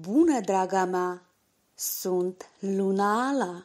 Bună, draga mea! Sunt Luna Ala!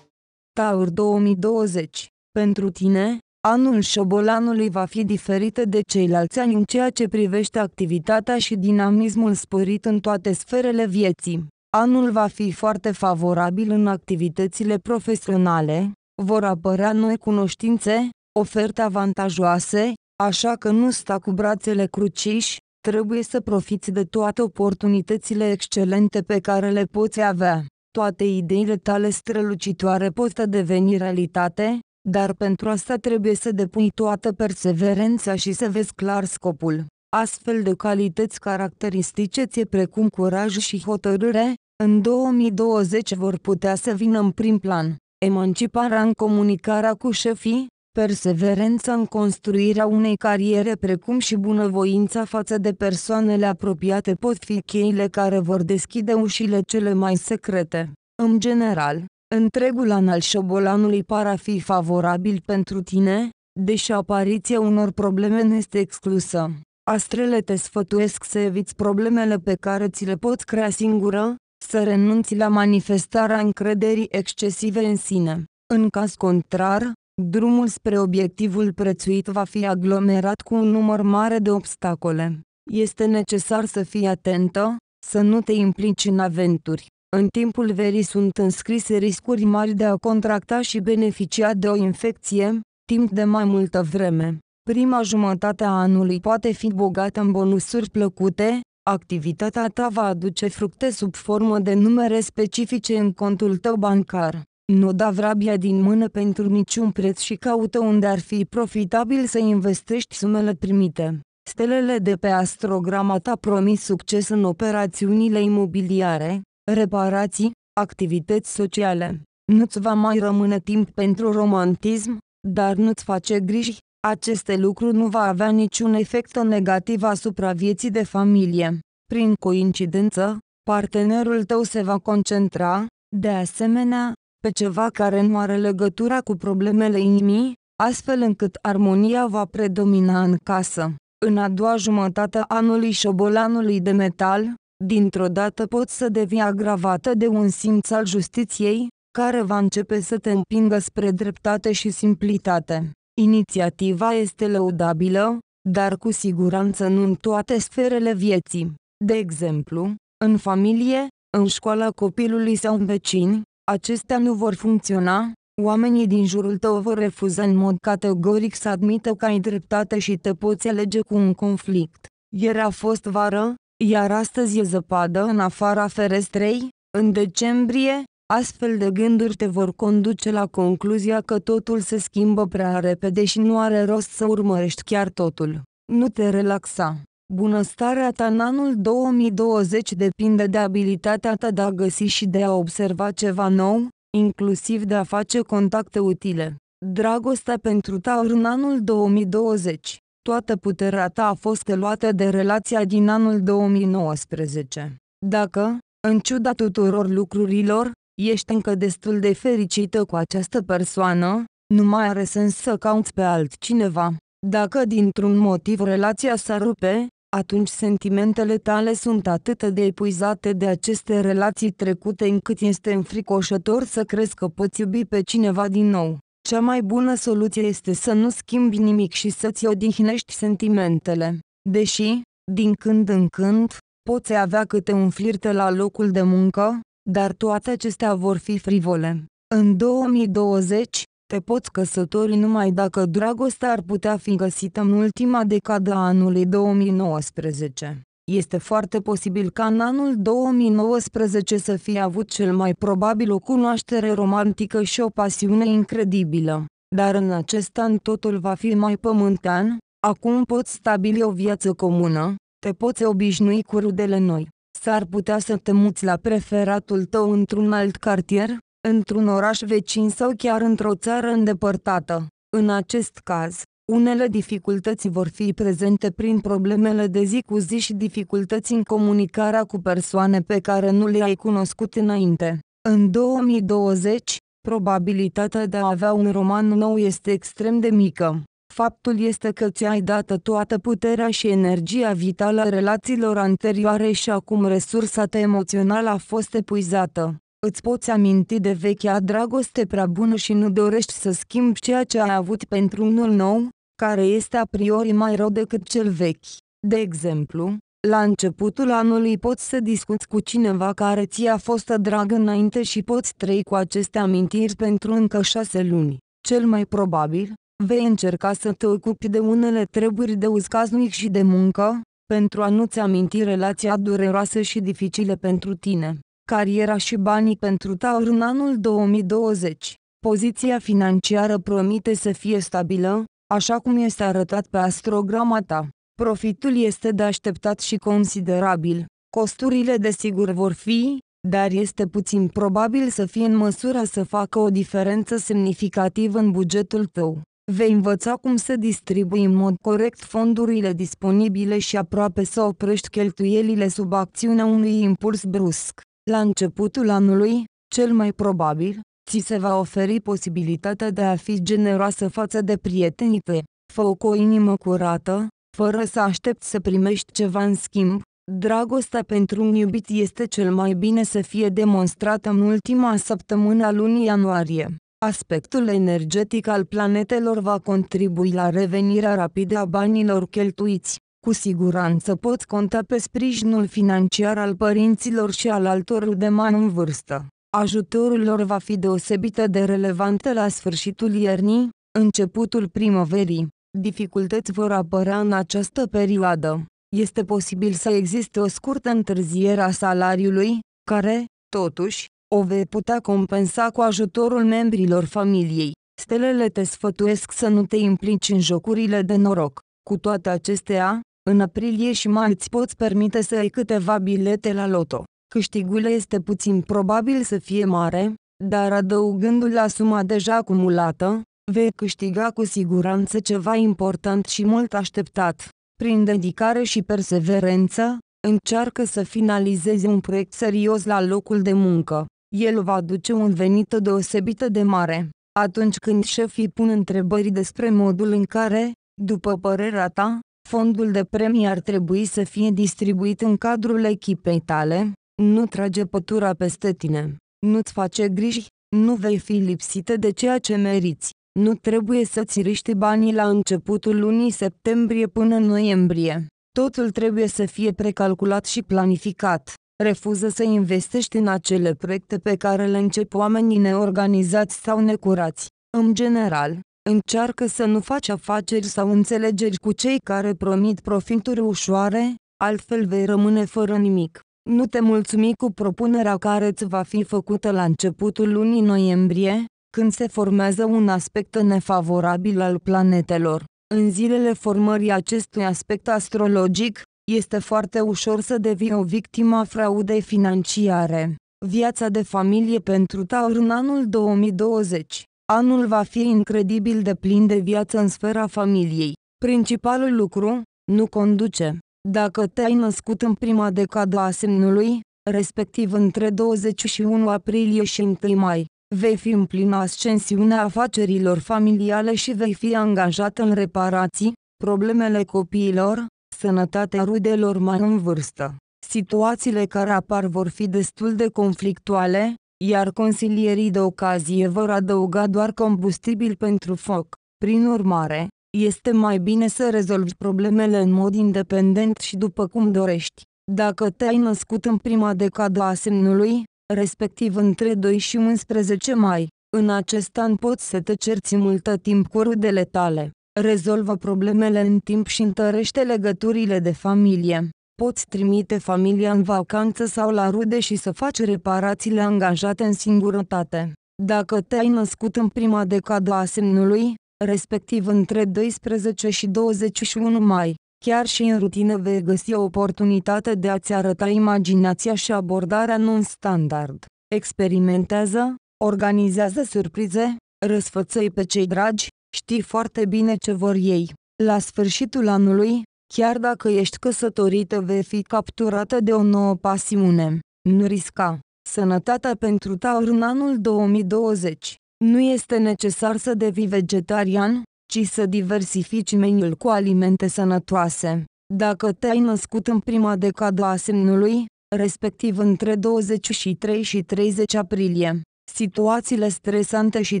Taur 2020 Pentru tine, anul șobolanului va fi diferit de ceilalți ani în ceea ce privește activitatea și dinamismul sporit în toate sferele vieții. Anul va fi foarte favorabil în activitățile profesionale, vor apărea noi cunoștințe, oferte avantajoase, Așa că nu sta cu brațele cruciși, trebuie să profiți de toate oportunitățile excelente pe care le poți avea. Toate ideile tale strălucitoare pot deveni realitate, dar pentru asta trebuie să depui toată perseverența și să vezi clar scopul. Astfel de calități caracteristice ție precum curaj și hotărâre, în 2020 vor putea să vină în prim plan. Emanciparea în comunicarea cu șefii, perseverența în construirea unei cariere precum și bunăvoința față de persoanele apropiate pot fi cheile care vor deschide ușile cele mai secrete. În general, întregul an al șobolanului par a fi favorabil pentru tine, deși apariția unor probleme nu este exclusă. Astrele te sfătuiesc să eviți problemele pe care ți le poți crea singură, să renunți la manifestarea încrederii excesive în sine. În caz contrar, Drumul spre obiectivul prețuit va fi aglomerat cu un număr mare de obstacole. Este necesar să fii atentă, să nu te implici în aventuri. În timpul verii sunt înscrise riscuri mari de a contracta și beneficia de o infecție, timp de mai multă vreme. Prima jumătate a anului poate fi bogată în bonusuri plăcute, activitatea ta va aduce fructe sub formă de numere specifice în contul tău bancar. Nu da vrabia din mână pentru niciun preț și caută unde ar fi profitabil să investești sumele primite. Stelele de pe astrograma ta promis succes în operațiunile imobiliare, reparații, activități sociale. Nu-ți va mai rămâne timp pentru romantism, dar nu-ți face griji, aceste lucruri nu va avea niciun efect negativ asupra vieții de familie. Prin coincidență, partenerul tău se va concentra, de asemenea, pe ceva care nu are legătura cu problemele inimii, astfel încât armonia va predomina în casă. În a doua jumătate a anului șobolanului de metal, dintr-o dată poți să devii agravată de un simț al justiției, care va începe să te împingă spre dreptate și simplitate. Inițiativa este lăudabilă, dar cu siguranță nu în toate sferele vieții. De exemplu, în familie, în școala copilului sau în vecini, acestea nu vor funcționa, oamenii din jurul tău vor refuza în mod categoric să admită că ai dreptate și te poți alege cu un conflict. Ieri a fost vară, iar astăzi e zăpadă în afara ferestrei, în decembrie, astfel de gânduri te vor conduce la concluzia că totul se schimbă prea repede și nu are rost să urmărești chiar totul. Nu te relaxa. Bunăstarea ta în anul 2020 depinde de abilitatea ta de a găsi și de a observa ceva nou, inclusiv de a face contacte utile. Dragostea pentru ta în anul 2020. Toată puterea ta a fost luată de relația din anul 2019. Dacă, în ciuda tuturor lucrurilor, ești încă destul de fericită cu această persoană, nu mai are sens să cauți pe altcineva. Dacă dintr-un motiv relația s-ar rupe, atunci sentimentele tale sunt atât de epuizate de aceste relații trecute încât este înfricoșător să crezi că poți iubi pe cineva din nou. Cea mai bună soluție este să nu schimbi nimic și să-ți odihnești sentimentele. Deși, din când în când, poți avea câte un flirte la locul de muncă, dar toate acestea vor fi frivole. În 2020, te poți căsători numai dacă dragostea ar putea fi găsită în ultima decadă a anului 2019. Este foarte posibil ca în anul 2019 să fie avut cel mai probabil o cunoaștere romantică și o pasiune incredibilă, dar în acest an totul va fi mai pământean, acum poți stabili o viață comună, te poți obișnui cu rudele noi s-ar putea să te muți la preferatul tău într-un alt cartier, într-un oraș vecin sau chiar într-o țară îndepărtată. În acest caz, unele dificultăți vor fi prezente prin problemele de zi cu zi și dificultăți în comunicarea cu persoane pe care nu le-ai cunoscut înainte. În 2020, probabilitatea de a avea un roman nou este extrem de mică. Faptul este că ți-ai dat toată puterea și energia vitală a relațiilor anterioare și acum resursa ta emoțională a fost epuizată. Îți poți aminti de vechea dragoste prea bună și nu dorești să schimbi ceea ce ai avut pentru unul nou, care este a priori mai rău decât cel vechi. De exemplu, la începutul anului poți să discuți cu cineva care ți-a fost drag înainte și poți trăi cu aceste amintiri pentru încă șase luni. Cel mai probabil, vei încerca să te ocupi de unele treburi de uzcaznic și de muncă, pentru a nu-ți aminti relația dureroasă și dificile pentru tine. Cariera și banii pentru Taur în anul 2020. Poziția financiară promite să fie stabilă, așa cum este arătat pe astrograma ta. Profitul este de așteptat și considerabil. Costurile desigur vor fi, dar este puțin probabil să fie în măsura să facă o diferență semnificativă în bugetul tău. Vei învăța cum să distribui în mod corect fondurile disponibile și aproape să oprești cheltuielile sub acțiunea unui impuls brusc. La începutul anului, cel mai probabil, ți se va oferi posibilitatea de a fi generoasă față de prietenii tăi. Fă-o cu o inimă curată, fără să aștepți să primești ceva în schimb. Dragostea pentru un iubit este cel mai bine să fie demonstrată în ultima săptămână a lunii ianuarie. Aspectul energetic al planetelor va contribui la revenirea rapidă a banilor cheltuiți cu siguranță pot conta pe sprijinul financiar al părinților și al altor udemani în vârstă. Ajutorul lor va fi deosebită de relevantă la sfârșitul iernii, începutul primăverii. Dificultăți vor apărea în această perioadă. Este posibil să existe o scurtă întârziere a salariului, care, totuși, o vei putea compensa cu ajutorul membrilor familiei. Stelele te sfătuiesc să nu te implici în jocurile de noroc. Cu toate acestea, în aprilie și mai îți poți permite să ai câteva bilete la loto. Câștigul este puțin probabil să fie mare, dar adăugându-l la suma deja acumulată, vei câștiga cu siguranță ceva important și mult așteptat. Prin dedicare și perseverență, încearcă să finalizezi un proiect serios la locul de muncă. El va aduce un venit deosebită de mare. Atunci când șefii pun întrebări despre modul în care, după părerea ta, Fondul de premii ar trebui să fie distribuit în cadrul echipei tale, nu trage pătura peste tine, nu-ți face griji, nu vei fi lipsită de ceea ce meriți. Nu trebuie să-ți riști banii la începutul lunii septembrie până noiembrie. Totul trebuie să fie precalculat și planificat. Refuză să investești în acele proiecte pe care le încep oamenii neorganizați sau necurați. În general, încearcă să nu faci afaceri sau înțelegeri cu cei care promit profituri ușoare, altfel vei rămâne fără nimic. Nu te mulțumi cu propunerea care îți va fi făcută la începutul lunii noiembrie, când se formează un aspect nefavorabil al planetelor. În zilele formării acestui aspect astrologic, este foarte ușor să devii o victimă a fraudei financiare. Viața de familie pentru Taur în anul 2020 Anul va fi incredibil de plin de viață în sfera familiei. Principalul lucru, nu conduce. Dacă te-ai născut în prima decadă a semnului, respectiv între 21 aprilie și 1 mai, vei fi în plină ascensiune afacerilor familiale și vei fi angajat în reparații, problemele copiilor, sănătatea rudelor mai în vârstă. Situațiile care apar vor fi destul de conflictuale, iar consilierii de ocazie vor adăuga doar combustibil pentru foc. Prin urmare, este mai bine să rezolvi problemele în mod independent și după cum dorești. Dacă te-ai născut în prima decadă a semnului, respectiv între 2 și 11 mai, în acest an poți să te cerți multă timp cu rudele tale. Rezolvă problemele în timp și întărește legăturile de familie. Poți trimite familia în vacanță sau la rude și să faci reparațiile angajate în singurătate. Dacă te-ai născut în prima decadă a semnului, respectiv între 12 și 21 mai, chiar și în rutină vei găsi o oportunitate de a-ți arăta imaginația și abordarea non-standard. Experimentează, organizează surprize, răsfățăi pe cei dragi, știi foarte bine ce vor ei. La sfârșitul anului, Chiar dacă ești căsătorită vei fi capturată de o nouă pasiune. Nu risca. Sănătatea pentru Taur în anul 2020. Nu este necesar să devii vegetarian, ci să diversifici meniul cu alimente sănătoase. Dacă te-ai născut în prima decadă a semnului, respectiv între 23 și 30 aprilie, situațiile stresante și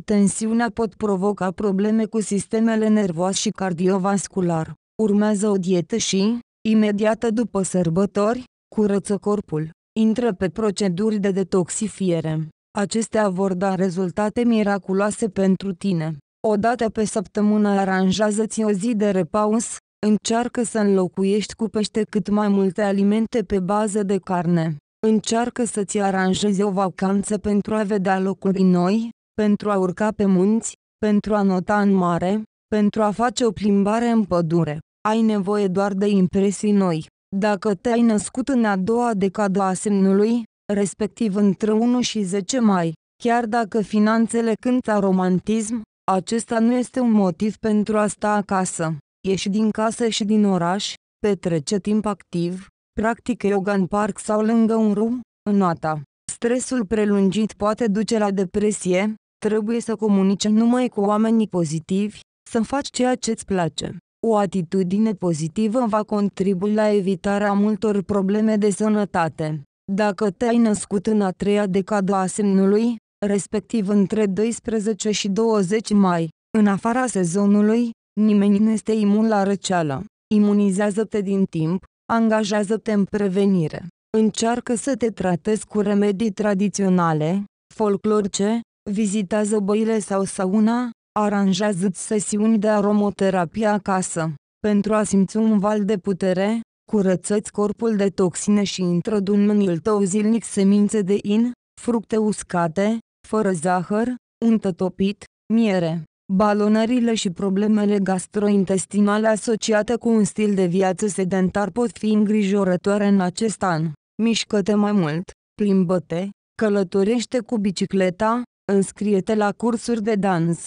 tensiunea pot provoca probleme cu sistemele nervoase și cardiovascular. Urmează o dietă și, imediată după sărbători, curăță corpul. Intră pe proceduri de detoxifiere. Acestea vor da rezultate miraculoase pentru tine. O dată pe săptămână aranjează-ți o zi de repaus, încearcă să înlocuiești cu pește cât mai multe alimente pe bază de carne. Încearcă să-ți aranjezi o vacanță pentru a vedea locuri noi, pentru a urca pe munți, pentru a nota în mare, pentru a face o plimbare în pădure ai nevoie doar de impresii noi. Dacă te-ai născut în a doua decadă a semnului, respectiv între 1 și 10 mai, chiar dacă finanțele cântă romantism, acesta nu este un motiv pentru a sta acasă. Ieși din casă și din oraș, petrece timp activ, practică yoga în parc sau lângă un râu, în noata. Stresul prelungit poate duce la depresie, trebuie să comunici numai cu oamenii pozitivi, să faci ceea ce îți place. O atitudine pozitivă va contribui la evitarea multor probleme de sănătate. Dacă te-ai născut în a treia decadă a semnului, respectiv între 12 și 20 mai, în afara sezonului, nimeni nu este imun la răceală. Imunizează-te din timp, angajează-te în prevenire. Încearcă să te tratezi cu remedii tradiționale, folclorice, vizitează băile sau sauna, aranjează-ți sesiuni de aromoterapie acasă. Pentru a simți un val de putere, curățăți corpul de toxine și introdu în meniul tău zilnic semințe de in, fructe uscate, fără zahăr, untă topit, miere. Balonările și problemele gastrointestinale asociate cu un stil de viață sedentar pot fi îngrijorătoare în acest an. Mișcă-te mai mult, plimbă-te, călătorește cu bicicleta, înscrie-te la cursuri de dans,